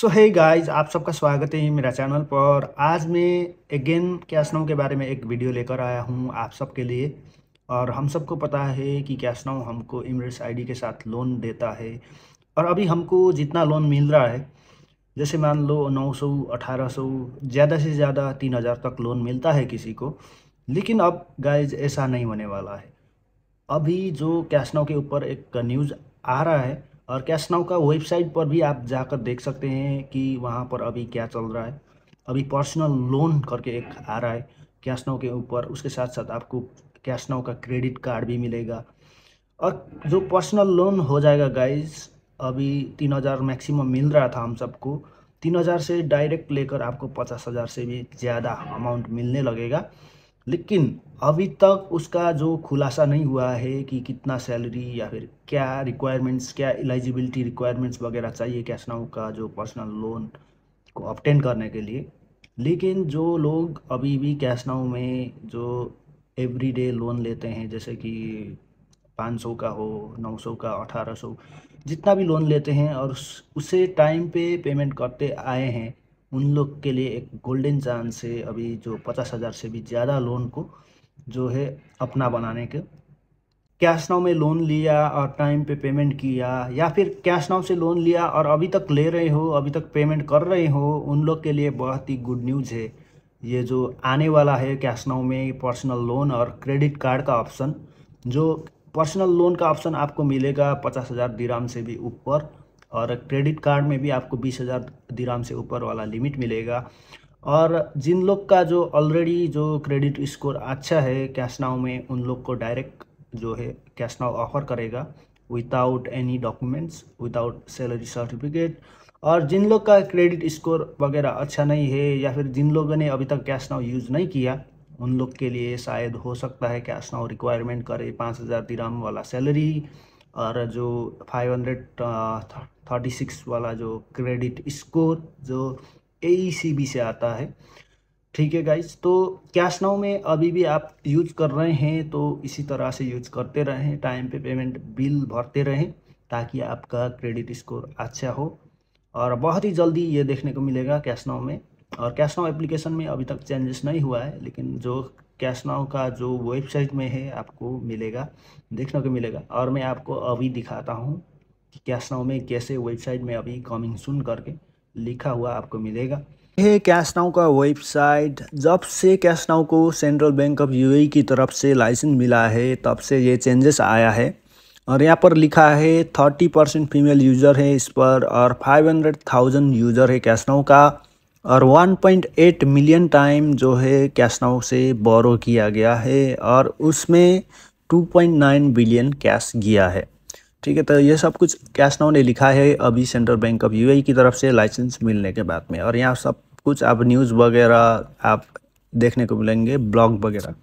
सो है गाइज आप सबका स्वागत है मेरा चैनल पर आज मैं अगेन कैशनाउ के बारे में एक वीडियो लेकर आया हूँ आप सबके लिए और हम सबको पता है कि कैशनाउ हमको इमरेट्स आईडी के साथ लोन देता है और अभी हमको जितना लोन मिल रहा है जैसे मान लो नौ सौ अठारह सौ ज़्यादा से ज़्यादा तीन हज़ार तक लोन मिलता है किसी को लेकिन अब गाइज ऐसा नहीं होने वाला है अभी जो कैशनाउ के ऊपर एक न्यूज़ आ रहा है और कैश नाउ का वेबसाइट पर भी आप जाकर देख सकते हैं कि वहाँ पर अभी क्या चल रहा है अभी पर्सनल लोन करके एक आ रहा है कैश नाउ के ऊपर उसके साथ साथ आपको कैश नाउ का क्रेडिट कार्ड भी मिलेगा और जो पर्सनल लोन हो जाएगा गाइज अभी तीन हज़ार मैक्सिमम मिल रहा था हम सबको तीन हज़ार से डायरेक्ट लेकर आपको पचास हज़ार से भी ज़्यादा अमाउंट मिलने लगेगा लेकिन अभी तक उसका जो खुलासा नहीं हुआ है कि कितना सैलरी या फिर क्या रिक्वायरमेंट्स क्या एलिजिबिलिटी रिक्वायरमेंट्स वगैरह चाहिए कैश नाउ का जो पर्सनल लोन को ऑप्टेन करने के लिए लेकिन जो लोग अभी भी कैश नाउ में जो एवरीडे लोन लेते हैं जैसे कि पाँच सौ का हो नौ सौ का अठारह सौ जितना भी लोन लेते हैं और उसे टाइम पे पेमेंट करते आए हैं उन लोग के लिए एक गोल्डन चांस है अभी जो पचास हज़ार से भी ज़्यादा लोन को जो है अपना बनाने के कैश नाव में लोन लिया और टाइम पे पेमेंट किया या फिर कैश नाव से लोन लिया और अभी तक ले रहे हो अभी तक पेमेंट कर रहे हो उन लोग के लिए बहुत ही गुड न्यूज़ है ये जो आने वाला है कैश नाव में पर्सनल लोन और क्रेडिट कार्ड का ऑप्शन जो पर्सनल लोन का ऑप्शन आपको मिलेगा पचास हज़ार दिराम से भी ऊपर और क्रेडिट कार्ड में भी आपको बीस हज़ार दिराम से ऊपर वाला लिमिट मिलेगा और जिन लोग का जो ऑलरेडी जो क्रेडिट स्कोर अच्छा है कैश नाउ में उन लोग को डायरेक्ट जो है कैश नाउ ऑफर करेगा without any documents without salary certificate और जिन लोग का क्रेडिट स्कोर वगैरह अच्छा नहीं है या फिर जिन लोगों ने अभी तक कैश नाउ यूज़ नहीं किया उन लोग के लिए शायद हो सकता है कैश नाउ रिक्वायरमेंट करे पाँच हज़ार दिराम वाला सैलरी और जो फाइव हंड्रेड थर्टी सिक्स वाला जो क्रेडिट स्कोर जो ए e से आता है ठीक है गाइज तो कैश नाउ में अभी भी आप यूज कर रहे हैं तो इसी तरह से यूज करते रहें टाइम पे पेमेंट बिल भरते रहें ताकि आपका क्रेडिट स्कोर अच्छा हो और बहुत ही जल्दी ये देखने को मिलेगा कैश नाउ में और कैश नाउ एप्लीकेशन में अभी तक चेंजेस नहीं हुआ है लेकिन जो कैश नाउ का जो वेबसाइट में है आपको मिलेगा देखने को मिलेगा और मैं आपको अभी दिखाता हूँ कि कैश नाउ में कैसे वेबसाइट में अभी कमिंग सुन करके लिखा हुआ आपको मिलेगा यह कैश नाउ का वेबसाइट जब से कैश नाउ को सेंट्रल बैंक ऑफ यूएई की तरफ से लाइसेंस मिला है तब से ये चेंजेस आया है और यहाँ पर लिखा है थर्टी परसेंट फीमेल यूज़र है इस पर और फाइव हंड्रेड थाउजेंड यूज़र है कैश का और one point eight million time जो है कैश से बोरो किया गया है और उसमें two point nine billion cash गया है ठीक है तो ये सब कुछ कैश नाउ ने लिखा है अभी सेंट्रल बैंक ऑफ यू की तरफ से लाइसेंस मिलने के बाद में और यहाँ सब कुछ आप न्यूज़ वगैरह आप देखने को मिलेंगे ब्लॉग वगैरह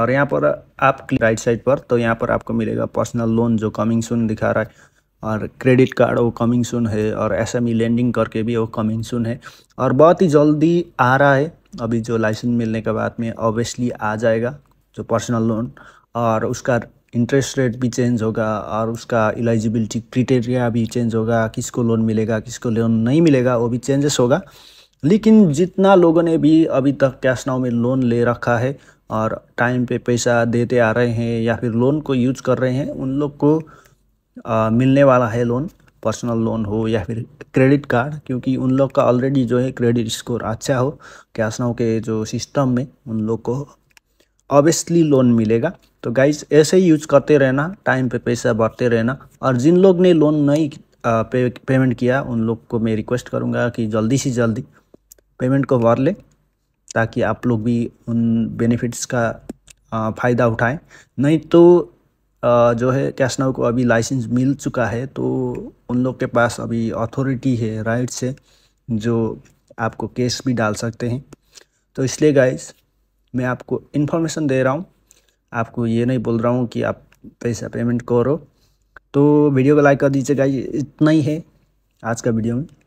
और यहाँ पर आप राइट साइड पर तो यहाँ पर आपको मिलेगा पर्सनल लोन जो कमिंग सुन दिखा रहा है और क्रेडिट कार्ड वो कमिंग सुन है और एस एम ई लैंडिंग करके भी वो कमिंग सुन है और बहुत ही जल्दी आ रहा है अभी जो लाइसेंस मिलने के बाद में ऑब्वियसली आ जाएगा जो पर्सनल लोन और उसका इंटरेस्ट रेट भी चेंज होगा और उसका एलिजिबिलिटी क्रिटेरिया भी चेंज होगा किसको लोन मिलेगा किसको लोन नहीं मिलेगा वो भी चेंजेस होगा लेकिन जितना लोगों ने भी अभी तक कैश नाव में लोन ले रखा है और टाइम पे पैसा देते आ रहे हैं या फिर लोन को यूज कर रहे हैं उन लोग को आ, मिलने वाला है लोन पर्सनल लोन हो या फिर क्रेडिट कार्ड क्योंकि उन लोग का ऑलरेडी जो है क्रेडिट स्कोर अच्छा हो कैश नाव के जो सिस्टम में उन लोग को ऑब्वियसली लोन मिलेगा तो गाइज ऐसे ही यूज करते रहना टाइम पे पैसा बढ़ते रहना और जिन लोग ने लोन नहीं पे, पेमेंट किया उन लोग को मैं रिक्वेस्ट करूँगा कि जल्दी से जल्दी पेमेंट को भर ले ताकि आप लोग भी उन बेनिफिट्स का फ़ायदा उठाएं नहीं तो जो है कैश नाउ को अभी लाइसेंस मिल चुका है तो उन लोग के पास अभी अथॉरिटी है राइट्स है जो आपको केस भी डाल सकते हैं तो इसलिए गाइज मैं आपको इन्फॉर्मेशन दे रहा हूँ आपको ये नहीं बोल रहा हूँ कि आप पैसा पेमेंट करो तो वीडियो को लाइक कर दीजिएगा इतना ही है आज का वीडियो में